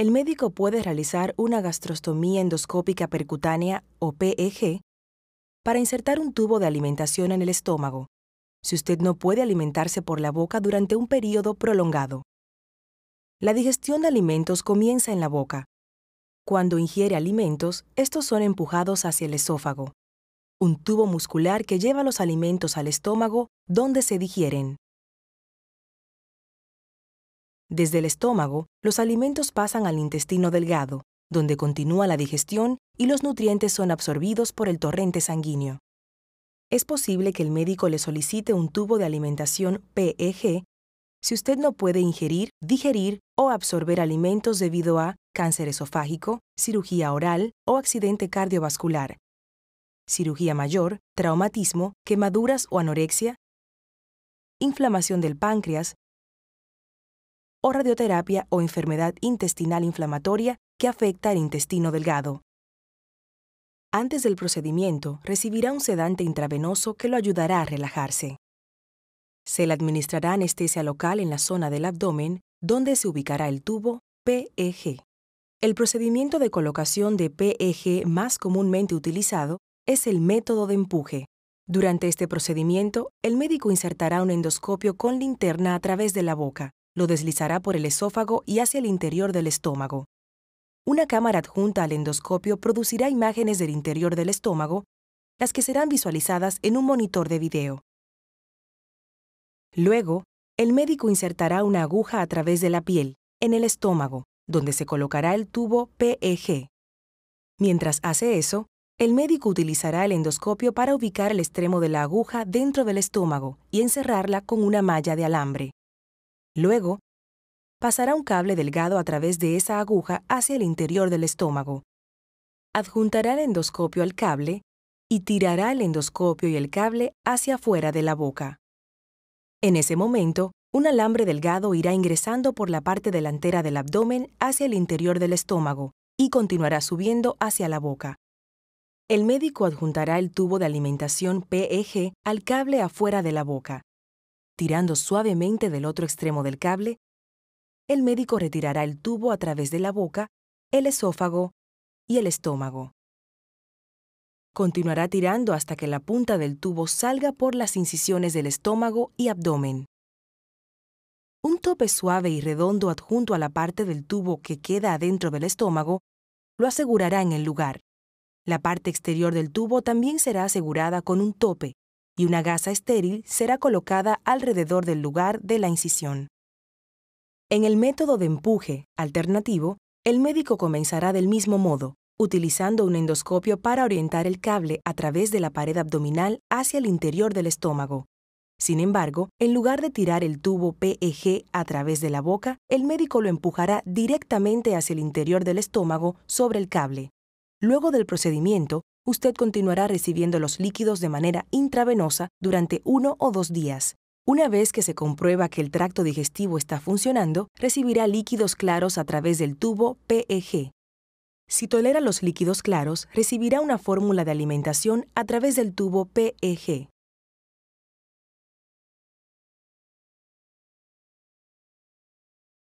el médico puede realizar una gastrostomía endoscópica percutánea o PEG para insertar un tubo de alimentación en el estómago, si usted no puede alimentarse por la boca durante un periodo prolongado. La digestión de alimentos comienza en la boca. Cuando ingiere alimentos, estos son empujados hacia el esófago, un tubo muscular que lleva los alimentos al estómago donde se digieren. Desde el estómago, los alimentos pasan al intestino delgado, donde continúa la digestión y los nutrientes son absorbidos por el torrente sanguíneo. Es posible que el médico le solicite un tubo de alimentación PEG si usted no puede ingerir, digerir o absorber alimentos debido a cáncer esofágico, cirugía oral o accidente cardiovascular, cirugía mayor, traumatismo, quemaduras o anorexia, inflamación del páncreas, o radioterapia o enfermedad intestinal inflamatoria que afecta el intestino delgado. Antes del procedimiento, recibirá un sedante intravenoso que lo ayudará a relajarse. Se le administrará anestesia local en la zona del abdomen, donde se ubicará el tubo PEG. El procedimiento de colocación de PEG más comúnmente utilizado es el método de empuje. Durante este procedimiento, el médico insertará un endoscopio con linterna a través de la boca, lo deslizará por el esófago y hacia el interior del estómago. Una cámara adjunta al endoscopio producirá imágenes del interior del estómago, las que serán visualizadas en un monitor de video. Luego, el médico insertará una aguja a través de la piel, en el estómago, donde se colocará el tubo PEG. Mientras hace eso, el médico utilizará el endoscopio para ubicar el extremo de la aguja dentro del estómago y encerrarla con una malla de alambre. Luego, pasará un cable delgado a través de esa aguja hacia el interior del estómago. Adjuntará el endoscopio al cable y tirará el endoscopio y el cable hacia afuera de la boca. En ese momento, un alambre delgado irá ingresando por la parte delantera del abdomen hacia el interior del estómago y continuará subiendo hacia la boca. El médico adjuntará el tubo de alimentación PEG al cable afuera de la boca Tirando suavemente del otro extremo del cable, el médico retirará el tubo a través de la boca, el esófago y el estómago. Continuará tirando hasta que la punta del tubo salga por las incisiones del estómago y abdomen. Un tope suave y redondo adjunto a la parte del tubo que queda adentro del estómago lo asegurará en el lugar. La parte exterior del tubo también será asegurada con un tope, y una gasa estéril será colocada alrededor del lugar de la incisión. En el método de empuje alternativo, el médico comenzará del mismo modo, utilizando un endoscopio para orientar el cable a través de la pared abdominal hacia el interior del estómago. Sin embargo, en lugar de tirar el tubo PEG a través de la boca, el médico lo empujará directamente hacia el interior del estómago sobre el cable. Luego del procedimiento, usted continuará recibiendo los líquidos de manera intravenosa durante uno o dos días. Una vez que se comprueba que el tracto digestivo está funcionando, recibirá líquidos claros a través del tubo PEG. Si tolera los líquidos claros, recibirá una fórmula de alimentación a través del tubo PEG.